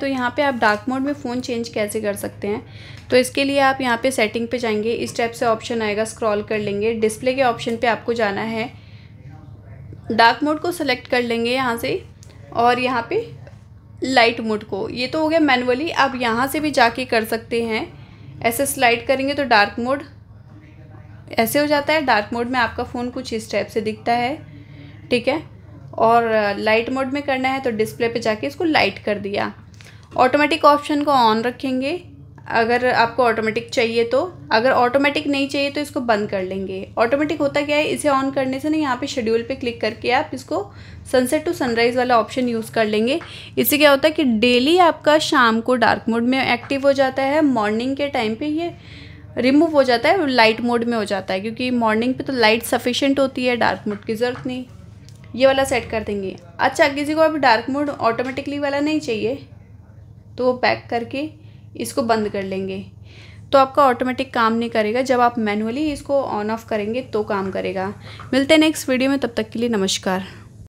तो यहाँ पे आप डार्क मोड में फ़ोन चेंज कैसे कर सकते हैं तो इसके लिए आप यहाँ पे सेटिंग पे जाएंगे इस टाइप से ऑप्शन आएगा स्क्रॉल कर लेंगे डिस्प्ले के ऑप्शन पे आपको जाना है डार्क मोड को सेलेक्ट कर लेंगे यहाँ से और यहाँ पे लाइट मोड को ये तो हो गया मैनुअली आप यहाँ से भी जाके कर सकते हैं ऐसे स्लाइड करेंगे तो डार्क मोड ऐसे हो जाता है डार्क मोड में आपका फ़ोन कुछ इस टाइप से दिखता है ठीक है और लाइट मोड में करना है तो डिस्प्ले पर जाके इसको लाइट कर दिया ऑटोमेटिक ऑप्शन को ऑन रखेंगे अगर आपको ऑटोमेटिक चाहिए तो अगर ऑटोमेटिक नहीं चाहिए तो इसको बंद कर लेंगे ऑटोमेटिक होता क्या है इसे ऑन करने से ना यहाँ पे शेड्यूल पे क्लिक करके आप इसको सनसेट टू सनराइज़ वाला ऑप्शन यूज़ कर लेंगे इससे क्या होता है कि डेली आपका शाम को डार्क मोड में एक्टिव हो जाता है मॉर्निंग के टाइम पर ये रिमूव हो जाता है लाइट मोड में हो जाता है क्योंकि मॉर्निंग पे तो लाइट सफिशेंट होती है डार्क मोड की ज़रूरत नहीं ये वाला सेट कर देंगे अच्छा किसी को अब डार्क मोड ऑटोमेटिकली वाला नहीं चाहिए तो वो पैक करके इसको बंद कर लेंगे तो आपका ऑटोमेटिक काम नहीं करेगा जब आप मैनुअली इसको ऑन ऑफ करेंगे तो काम करेगा मिलते हैं नेक्स्ट वीडियो में तब तक के लिए नमस्कार